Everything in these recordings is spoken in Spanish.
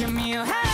give me a hand.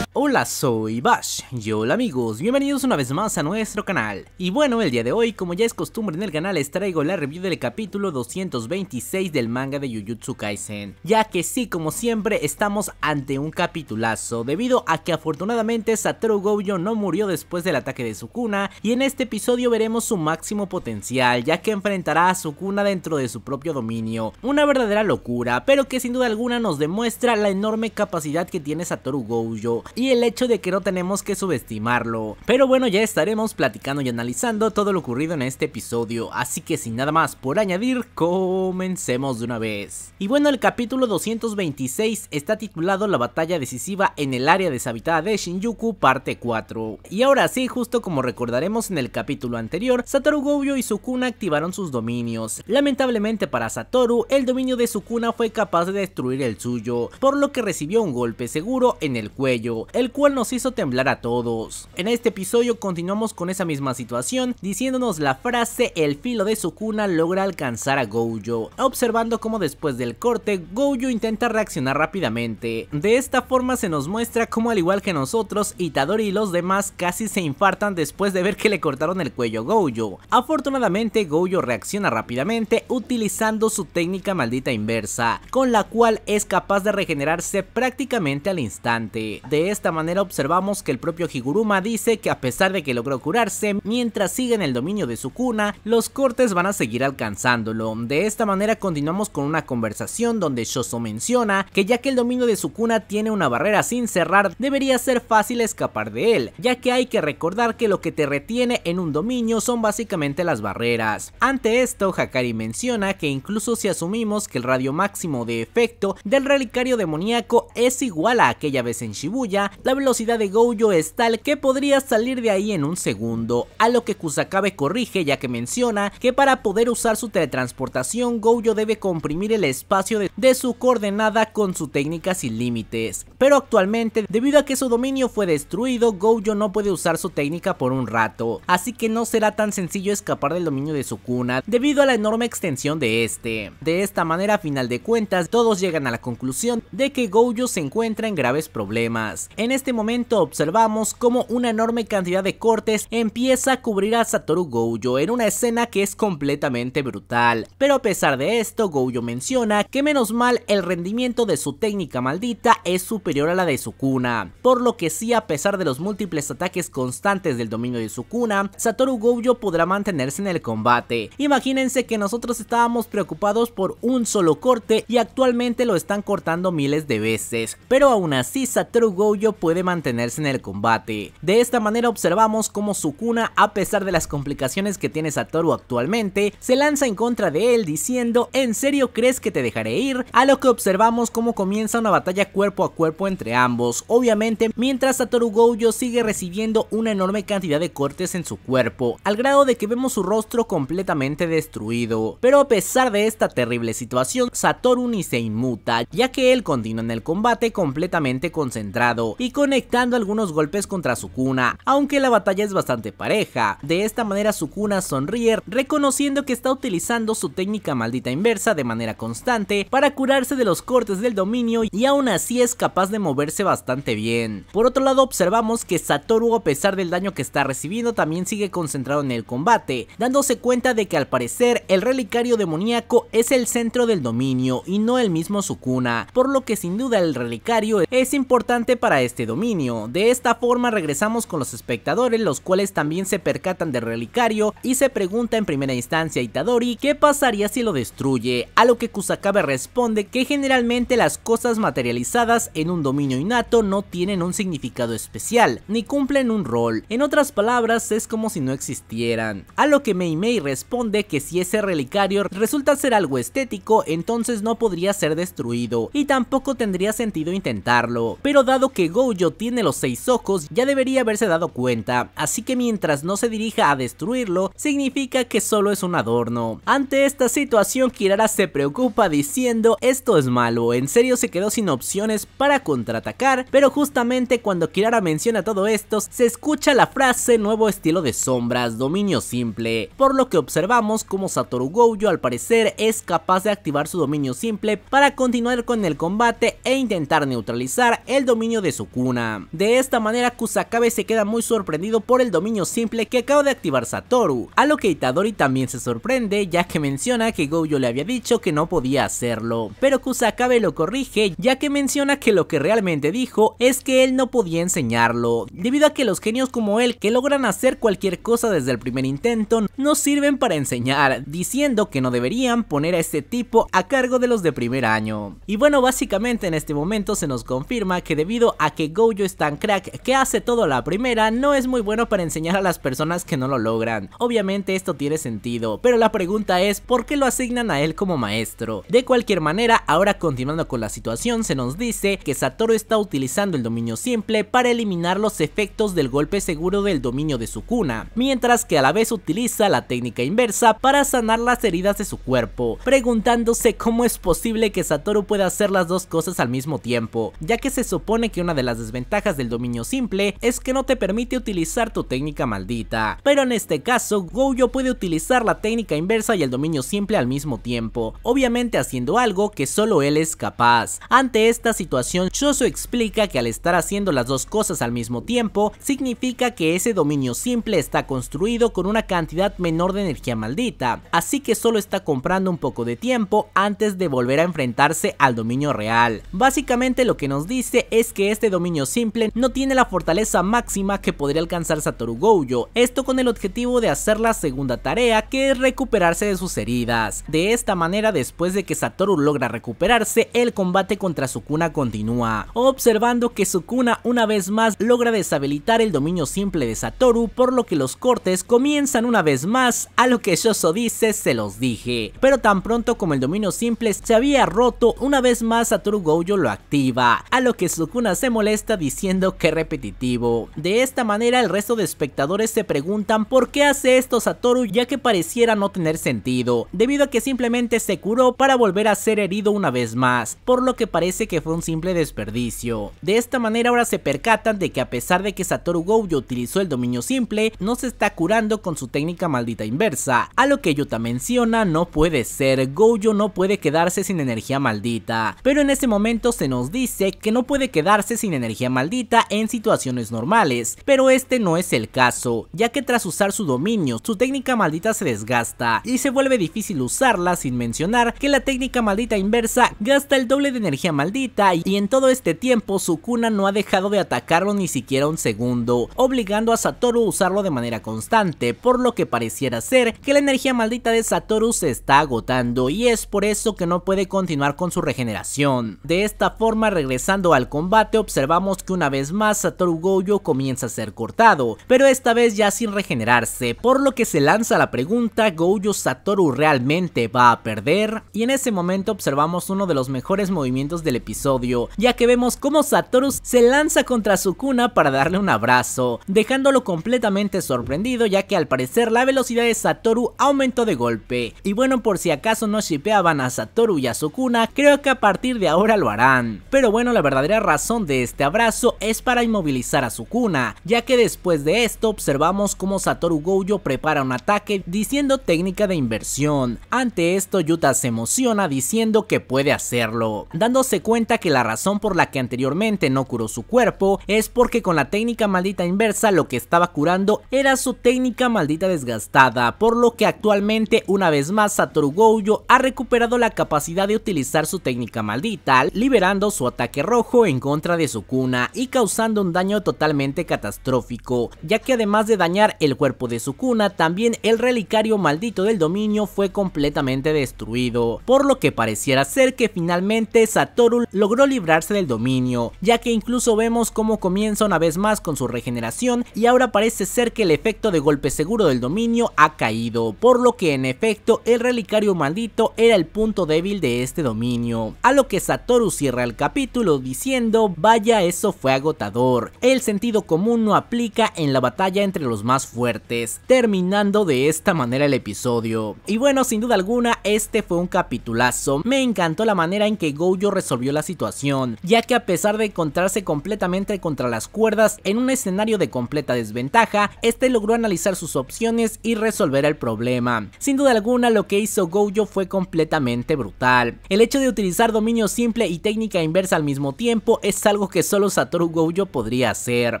Hola soy Bash y hola amigos, bienvenidos una vez más a nuestro canal Y bueno, el día de hoy, como ya es costumbre en el canal, les traigo la review del capítulo 226 del manga de Jujutsu Kaisen Ya que sí, como siempre, estamos ante un capitulazo Debido a que afortunadamente Satoru Gojo no murió después del ataque de Sukuna Y en este episodio veremos su máximo potencial, ya que enfrentará a Sukuna dentro de su propio dominio Una verdadera locura, pero que sin duda alguna nos demuestra la enorme capacidad que tiene Satoru Gojo el hecho de que no tenemos que subestimarlo. Pero bueno, ya estaremos platicando y analizando todo lo ocurrido en este episodio, así que sin nada más por añadir, comencemos de una vez. Y bueno, el capítulo 226 está titulado La batalla decisiva en el área deshabitada de Shinjuku, parte 4. Y ahora sí, justo como recordaremos en el capítulo anterior, Satoru Gojo y Sukuna activaron sus dominios. Lamentablemente para Satoru, el dominio de Sukuna fue capaz de destruir el suyo, por lo que recibió un golpe seguro en el cuello, el cual nos hizo temblar a todos. En este episodio continuamos con esa misma situación, diciéndonos la frase el filo de su cuna logra alcanzar a Gojo, observando cómo después del corte Gojo intenta reaccionar rápidamente. De esta forma se nos muestra cómo al igual que nosotros, Itadori y los demás casi se infartan después de ver que le cortaron el cuello a Gojo. Afortunadamente Gojo reacciona rápidamente utilizando su técnica maldita inversa, con la cual es capaz de regenerarse prácticamente al instante. De esta manera observamos que el propio Higuruma dice que a pesar de que logró curarse, mientras sigue en el dominio de su cuna, los cortes van a seguir alcanzándolo. De esta manera continuamos con una conversación donde Shoso menciona que ya que el dominio de su cuna tiene una barrera sin cerrar, debería ser fácil escapar de él, ya que hay que recordar que lo que te retiene en un dominio son básicamente las barreras. Ante esto, Hakari menciona que incluso si asumimos que el radio máximo de efecto del relicario demoníaco es igual a aquella vez en Shibuya, la velocidad de Gojo es tal que podría salir de ahí en un segundo, a lo que Kusakabe corrige ya que menciona que para poder usar su teletransportación Gojo debe comprimir el espacio de, su coordenada con su técnica sin límites, pero actualmente debido a que su dominio fue destruido Gojo no puede usar su técnica por un rato, así que no será tan sencillo escapar del dominio de su cuna debido a la enorme extensión de este. De esta manera a final de cuentas todos llegan a la conclusión de que Gojo se encuentra en graves problemas, en este momento observamos como una enorme cantidad de cortes empieza a cubrir a Satoru Gojo en una escena que es completamente brutal. Pero a pesar de esto, Gojo menciona que menos mal el rendimiento de su técnica maldita es superior a la de Sukuna. Por lo que sí, a pesar de los múltiples ataques constantes del dominio de Sukuna, Satoru Gojo podrá mantenerse en el combate. Imagínense que nosotros estábamos preocupados por un solo corte y actualmente lo están cortando miles de veces. Pero aún así, Satoru Gojo puede mantenerse en el combate. De esta manera observamos cómo Sukuna, a pesar de las complicaciones que tiene Satoru actualmente, se lanza en contra de él diciendo ¿En serio crees que te dejaré ir? A lo que observamos cómo comienza una batalla cuerpo a cuerpo entre ambos, obviamente mientras Satoru Gojo sigue recibiendo una enorme cantidad de cortes en su cuerpo, al grado de que vemos su rostro completamente destruido. Pero a pesar de esta terrible situación, Satoru ni se inmuta, ya que él continúa en el combate completamente concentrado, y conectando algunos golpes contra Sukuna, aunque la batalla es bastante pareja. De esta manera Sukuna sonríe reconociendo que está utilizando su técnica maldita inversa de manera constante para curarse de los cortes del dominio y aún así es capaz de moverse bastante bien. Por otro lado observamos que Satoru a pesar del daño que está recibiendo también sigue concentrado en el combate, dándose cuenta de que al parecer el relicario demoníaco es el centro del dominio y no el mismo Sukuna, por lo que sin duda el relicario es importante para este dominio. De esta forma regresamos con los espectadores, los cuales también se percatan del relicario y se pregunta en primera instancia a Itadori qué pasaría si lo destruye, a lo que Kusakabe responde que generalmente las cosas materializadas en un dominio innato no tienen un significado especial, ni cumplen un rol, en otras palabras es como si no existieran, a lo que Mei Mei responde que si ese relicario resulta ser algo estético entonces no podría ser destruido y tampoco tendría sentido intentarlo, pero dado que Gojo tiene los seis ojos ya debería haberse dado cuenta, así que mientras no se dirija a destruirlo, significa que solo es un adorno. Ante esta situación Kirara se preocupa diciendo esto es malo, en serio se quedó sin opciones para contraatacar, pero justamente cuando Kirara menciona todo esto, se escucha la frase nuevo estilo de sombras, dominio simple, por lo que observamos como Satoru Gojo al parecer es capaz de activar su dominio simple para continuar con el combate e intentar neutralizar el dominio de su cuna, De esta manera Kusakabe se queda muy sorprendido por el dominio simple que acaba de activar Satoru, a lo que Itadori también se sorprende ya que menciona que Gojo le había dicho que no podía hacerlo, pero Kusakabe lo corrige ya que menciona que lo que realmente dijo es que él no podía enseñarlo, debido a que los genios como él que logran hacer cualquier cosa desde el primer intento no sirven para enseñar, diciendo que no deberían poner a este tipo a cargo de los de primer año. Y bueno, básicamente en este momento se nos confirma que debido a que Gojo es tan crack que hace todo la primera, no es muy bueno para enseñar a las personas que no lo logran. Obviamente esto tiene sentido, pero la pregunta es ¿por qué lo asignan a él como maestro? De cualquier manera, ahora continuando con la situación, se nos dice que Satoru está utilizando el dominio simple para eliminar los efectos del golpe seguro del dominio de su cuna, mientras que a la vez utiliza la técnica inversa para sanar las heridas de su cuerpo, preguntándose cómo es posible que Satoru pueda hacer las dos cosas al mismo tiempo, ya que se supone que una de las desventajas del dominio simple es que no te permite utilizar tu técnica maldita, pero en este caso Gojo puede utilizar la técnica inversa y el dominio simple al mismo tiempo, obviamente haciendo algo que solo él es capaz. Ante esta situación, Shoso explica que al estar haciendo las dos cosas al mismo tiempo, significa que ese dominio simple está construido con una cantidad menor de energía maldita, así que solo está comprando un poco de tiempo antes de volver a enfrentarse al dominio real. Básicamente lo que nos dice es que este este dominio simple no tiene la fortaleza máxima que podría alcanzar Satoru Gojo, esto con el objetivo de hacer la segunda tarea que es recuperarse de sus heridas. De esta manera después de que Satoru logra recuperarse, el combate contra Sukuna continúa, observando que Sukuna una vez más logra deshabilitar el dominio simple de Satoru por lo que los cortes comienzan una vez más a lo que Shoso dice se los dije, pero tan pronto como el dominio simple se había roto una vez más Satoru Gojo lo activa, a lo que Sukuna se molesta diciendo que repetitivo. De esta manera el resto de espectadores se preguntan por qué hace esto Satoru ya que pareciera no tener sentido, debido a que simplemente se curó para volver a ser herido una vez más, por lo que parece que fue un simple desperdicio. De esta manera ahora se percatan de que a pesar de que Satoru Gojo utilizó el dominio simple, no se está curando con su técnica maldita inversa, a lo que Yuta menciona no puede ser, Gojo no puede quedarse sin energía maldita, pero en ese momento se nos dice que no puede quedarse sin energía maldita en situaciones normales, pero este no es el caso, ya que tras usar su dominio, su técnica maldita se desgasta y se vuelve difícil usarla sin mencionar que la técnica maldita inversa gasta el doble de energía maldita y en todo este tiempo su cuna no ha dejado de atacarlo ni siquiera un segundo, obligando a Satoru a usarlo de manera constante, por lo que pareciera ser que la energía maldita de Satoru se está agotando y es por eso que no puede continuar con su regeneración. De esta forma regresando al combate observamos observamos que una vez más Satoru Gojo comienza a ser cortado, pero esta vez ya sin regenerarse, por lo que se lanza la pregunta Gojo Satoru realmente va a perder, y en ese momento observamos uno de los mejores movimientos del episodio, ya que vemos cómo Satoru se lanza contra Sukuna para darle un abrazo, dejándolo completamente sorprendido ya que al parecer la velocidad de Satoru aumentó de golpe, y bueno por si acaso no shipeaban a Satoru y a Sukuna, creo que a partir de ahora lo harán, pero bueno la verdadera razón de este abrazo es para inmovilizar a Sukuna, ya que después de esto observamos cómo Satoru Gojo prepara un ataque diciendo técnica de inversión. Ante esto Yuta se emociona diciendo que puede hacerlo, dándose cuenta que la razón por la que anteriormente no curó su cuerpo es porque con la técnica maldita inversa lo que estaba curando era su técnica maldita desgastada, por lo que actualmente una vez más Satoru Gojo ha recuperado la capacidad de utilizar su técnica maldita, liberando su ataque rojo en contra de su cuna y causando un daño totalmente catastrófico, ya que además de dañar el cuerpo de su cuna también el relicario maldito del dominio fue completamente destruido, por lo que pareciera ser que finalmente Satoru logró librarse del dominio, ya que incluso vemos cómo comienza una vez más con su regeneración y ahora parece ser que el efecto de golpe seguro del dominio ha caído, por lo que en efecto el relicario maldito era el punto débil de este dominio, a lo que Satoru cierra el capítulo diciendo vaya eso fue agotador. El sentido común no aplica en la batalla entre los más fuertes, terminando de esta manera el episodio. Y bueno, sin duda alguna, este fue un capitulazo. Me encantó la manera en que Gojo resolvió la situación, ya que a pesar de encontrarse completamente contra las cuerdas en un escenario de completa desventaja, este logró analizar sus opciones y resolver el problema. Sin duda alguna, lo que hizo Gojo fue completamente brutal. El hecho de utilizar dominio simple y técnica inversa al mismo tiempo es algo que solo Satoru Gojo podría hacer.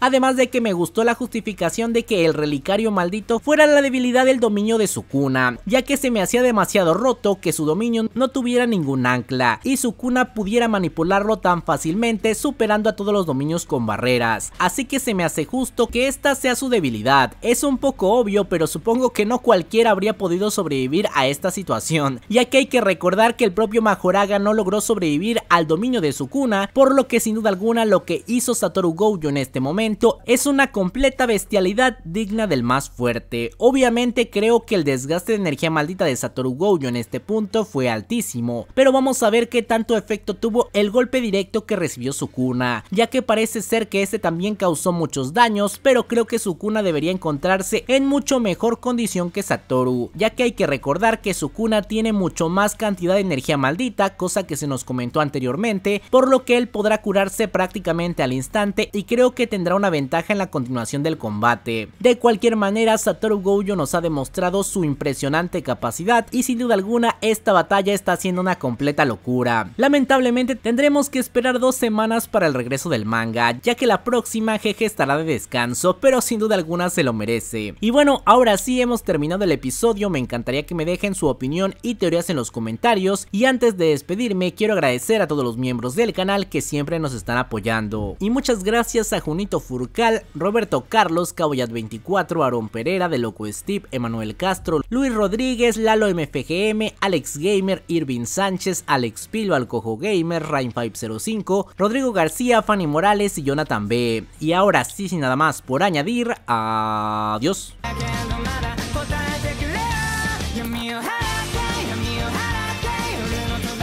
Además de que me gustó la justificación de que el relicario maldito fuera la debilidad del dominio de su cuna ya que se me hacía demasiado roto que su dominio no tuviera ningún ancla y su cuna pudiera manipularlo tan fácilmente superando a todos los dominios con barreras, así que se me hace justo que esta sea su debilidad. Es un poco obvio, pero supongo que no cualquiera habría podido sobrevivir a esta situación, ya que hay que recordar que el propio Majoraga no logró sobrevivir al dominio de su cuna por lo que sin duda alguna lo que hizo Satoru Gojo en este momento es una completa bestialidad digna del más fuerte. Obviamente creo que el desgaste de energía maldita de Satoru Gojo en este punto fue altísimo, pero vamos a ver qué tanto efecto tuvo el golpe directo que recibió Sukuna, ya que parece ser que este también causó muchos daños, pero creo que Sukuna debería encontrarse en mucho mejor condición que Satoru, ya que hay que recordar que Sukuna tiene mucho más cantidad de energía maldita, cosa que se nos comentó anteriormente, por lo que él podrá curarse prácticamente al instante y creo que tendrá una ventaja en la continuación del combate. De cualquier manera, Satoru Gojo nos ha demostrado su impresionante capacidad y sin duda alguna esta batalla está siendo una completa locura. Lamentablemente tendremos que esperar dos semanas para el regreso del manga, ya que la próxima jeje estará de descanso, pero sin duda alguna se lo merece. Y bueno, ahora sí hemos terminado el episodio, me encantaría que me dejen su opinión y teorías en los comentarios y antes de despedirme quiero agradecer a todos los miembros del canal que siempre nos están apoyando apoyando. Y muchas gracias a Junito Furcal, Roberto Carlos, Caboyat24, Aaron Pereira, De Loco Steve, Emanuel Castro, Luis Rodríguez, Lalo MFGM, Alex Gamer, Irvin Sánchez, Alex Pilo, Alcojo Gamer, Rain505, Rodrigo García, Fanny Morales y Jonathan B. Y ahora sí, sin nada más por añadir, adiós.